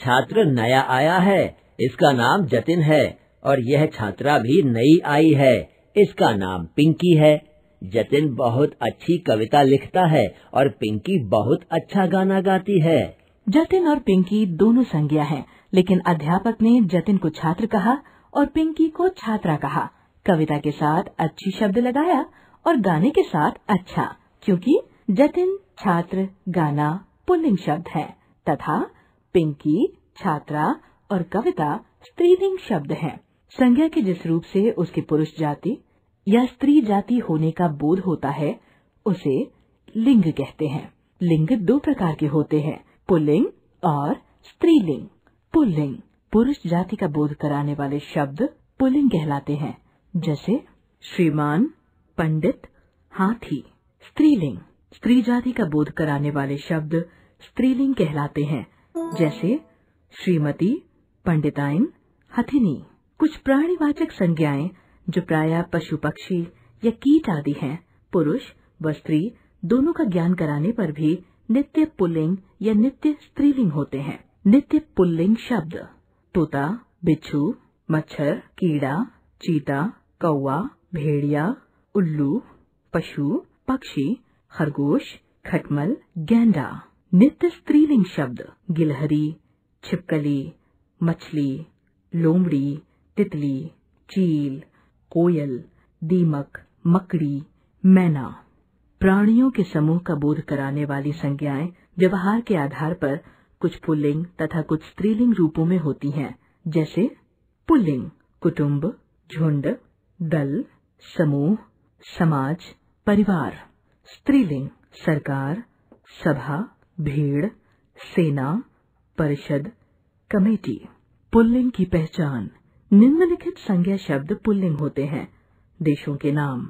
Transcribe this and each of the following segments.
छात्र नया आया है इसका नाम जतिन है और यह छात्रा भी नई आई है इसका नाम पिंकी है जतिन बहुत अच्छी कविता लिखता है और पिंकी बहुत अच्छा गाना गाती है जतिन और पिंकी दोनों संज्ञा हैं, लेकिन अध्यापक ने जतिन को छात्र कहा और पिंकी को छात्रा कहा कविता के साथ अच्छी शब्द लगाया और गाने के साथ अच्छा क्योंकि जतिन छात्र गाना पुल्लिंग शब्द है तथा पिंकी छात्रा और कविता स्त्रीलिंग शब्द हैं। संज्ञा के जिस रूप से उसके पुरुष जाति या स्त्री जाति होने का बोध होता है उसे लिंग कहते हैं लिंग दो प्रकार के होते हैं पुलिंग और स्त्रीलिंग पुलिंग पुरुष जाति का बोध कराने वाले शब्द पुलिंग कहलाते हैं जैसे श्रीमान पंडित हाथी स्त्रीलिंग स्त्री जाति का बोध कराने वाले शब्द स्त्रीलिंग कहलाते हैं जैसे श्रीमती पंडिताइन हथिनी कुछ प्राणीवाचक संज्ञाएं जो प्राय पशु पक्षी या कीट आदि हैं पुरुष व स्त्री दोनों का ज्ञान कराने पर भी नित्य पुल्लिंग या नित्य स्त्रीलिंग होते हैं नित्य पुल्लिंग शब्द तोता बिच्छू मच्छर कीड़ा चीता कौआ भेड़िया उल्लू पशु पक्षी खरगोश खटमल गेंडा नित्य स्त्रीलिंग शब्द गिलहरी छिपकली मछली लोमड़ी तितली चील कोयल दीमक मकड़ी मैना प्राणियों के समूह का बोध कराने वाली संज्ञाएं व्यवहार के आधार पर कुछ पुल्लिंग तथा कुछ स्त्रीलिंग रूपों में होती हैं जैसे पुल्लिंग कुटुंब झुंड दल समूह समाज परिवार स्त्रीलिंग सरकार सभा भीड़ सेना परिषद कमेटी पुल्लिंग की पहचान निम्नलिखित संज्ञा शब्द पुल्लिंग होते हैं देशों के नाम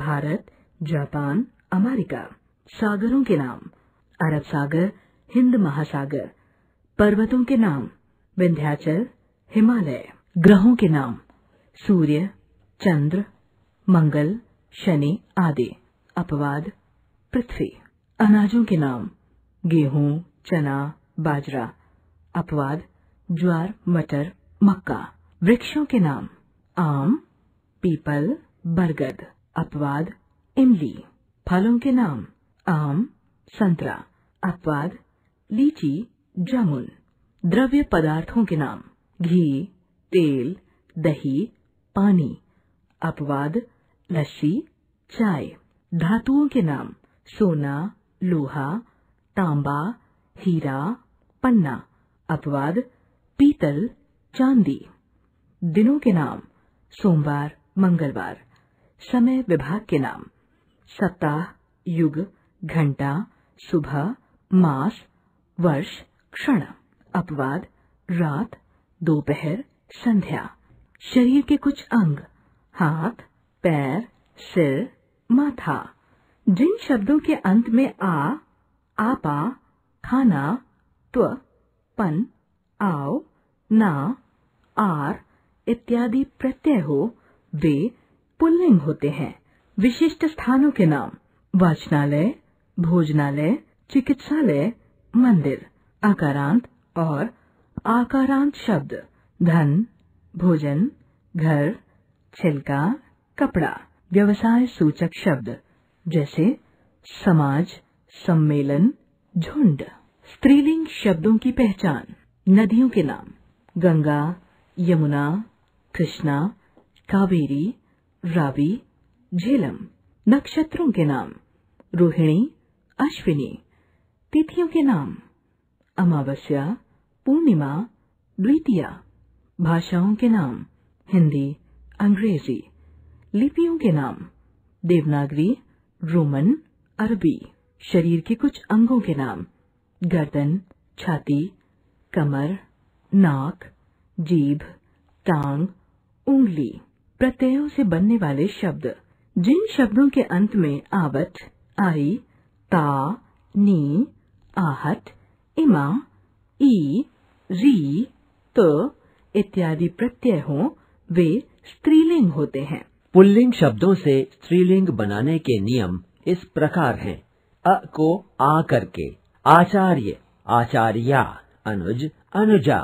भारत जापान अमेरिका सागरों के नाम अरब सागर हिंद महासागर पर्वतों के नाम विंध्याचल हिमालय ग्रहों के नाम सूर्य चंद्र मंगल शनि आदि अपवाद पृथ्वी अनाजों के नाम गेहूं चना बाजरा अपवाद ज्वार मटर मक्का वृक्षों के नाम आम पीपल बरगद अपवाद इमली फलों के नाम आम संतरा अपवाद लीची जामुन द्रव्य पदार्थों के नाम घी तेल दही पानी अपवाद लस्सी चाय धातुओं के नाम सोना लोहा तांबा हीरा पन्ना अपवाद पीतल चांदी दिनों के नाम सोमवार मंगलवार समय विभाग के नाम सप्ताह युग घंटा सुबह मास वर्ष क्षण अपवाद रात दोपहर संध्या शरीर के कुछ अंग हाथ पैर सिर माथा जिन शब्दों के अंत में आ आपा खाना त्व पन आओ ना आर इत्यादि प्रत्यय हो वे पुल्लिंग होते हैं विशिष्ट स्थानों के नाम वाचनालय भोजनालय चिकित्सालय मंदिर आकारांत और आकारांत शब्द धन भोजन घर छिलका कपड़ा व्यवसाय सूचक शब्द जैसे समाज सम्मेलन झुंड स्त्रीलिंग शब्दों की पहचान नदियों के नाम गंगा यमुना कृष्णा कावेरी रावी झेलम नक्षत्रों के नाम रोहिणी अश्विनी तिथियों के नाम अमावस्या पूर्णिमा द्वितीया भाषाओं के नाम हिंदी अंग्रेजी लिपियों के नाम देवनागरी रोमन अरबी शरीर के कुछ अंगों के नाम गर्दन छाती कमर नाक जीभ टांग उंगली प्रत्ययों से बनने वाले शब्द जिन शब्दों के अंत में आवत आई ता नी आहत इमा ई री त तो, इत्यादि प्रत्यय हों वे स्त्रीलिंग होते हैं पुल्लिंग शब्दों से स्त्रीलिंग बनाने के नियम इस प्रकार हैं अ को आ करके आचार्य आचार्या अनुज अनुजा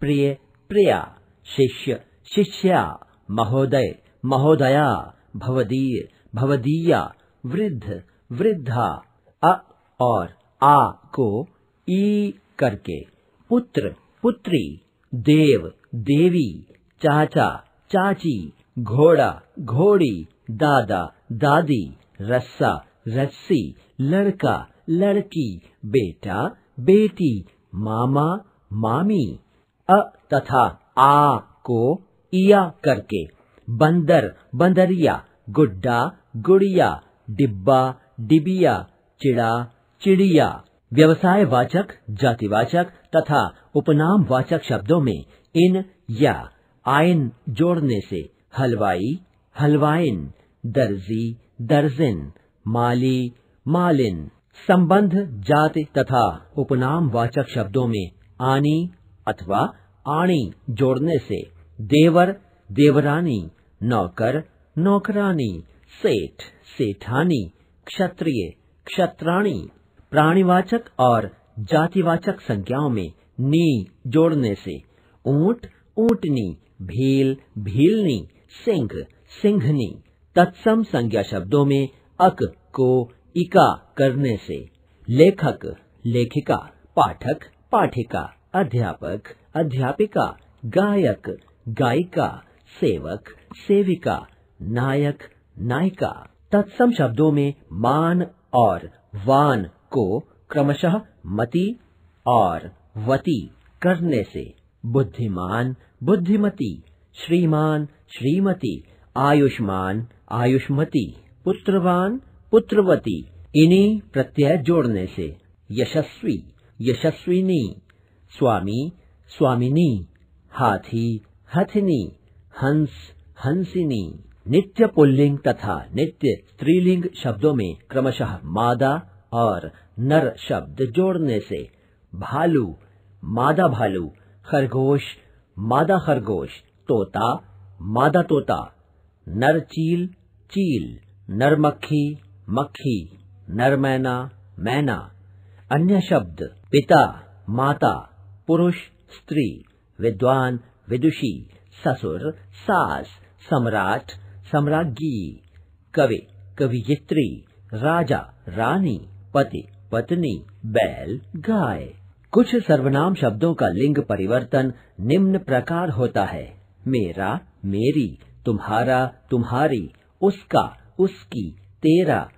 प्रिय प्रिया शिष्य शिष्या महोदय महोदया भवदीय भवदीया वृद्ध वृद्धा अ और आ को ई करके पुत्र पुत्री देव देवी चाचा चाची घोड़ा घोड़ी दादा दादी रस्सा रस्सी लड़का लड़की बेटा बेटी मामा मामी अ तथा आ को इया करके बंदर बंदरिया गुड्डा गुड़िया डिब्बा डिबिया चिड़ा चिड़िया व्यवसाय वाचक जातिवाचक तथा उपनाम वाचक शब्दों में इन या आयन जोड़ने से हलवाई हलवाइन दर्जी दर्जन माली मालिन संबंध जाति तथा उपनाम वाचक शब्दों में आनी अथवा आणी जोड़ने से देवर देवरानी नौकर नौकरानी सेठ सेठानी क्षत्रिय क्षत्राणी प्राणीवाचक और जातिवाचक संज्ञाओं में नी जोड़ने से ऊंट ऊंटनी भील भीलनी सिंह सिंघनी तत्सम संज्ञा शब्दों में अक को इका करने से लेखक लेखिका पाठक पाठिका अध्यापक अध्यापिका गायक गायिका सेवक सेविका नायक नायिका तत्सम शब्दों में मान और वान को क्रमशः मति और वती करने से बुद्धिमान बुद्धिमती श्रीमान श्रीमती आयुष्मान आयुष्मती पुत्रवान पुत्रवती इन्हीं प्रत्यय जोड़ने से यशस्वी यशस्विनी स्वामी स्वामिनी हाथी हथिनी हंस हंसिनी नित्य पुल्लिंग तथा नित्य स्त्रीलिंग शब्दों में क्रमशः मादा और नर शब्द जोड़ने से भालू मादा भालू खरगोश मादा खरगोश तोता मादा तोता नर चील चील नर मक्खी मक्खी नरमैना मैना अन्य शब्द पिता माता पुरुष स्त्री विद्वान विदुषी ससुर सास सम्राट सम्राज्ञी कवि कवियत्री राजा रानी पति पत्नी बैल गाय कुछ सर्वनाम शब्दों का लिंग परिवर्तन निम्न प्रकार होता है मेरा मेरी तुम्हारा तुम्हारी उसका उसकी तेरा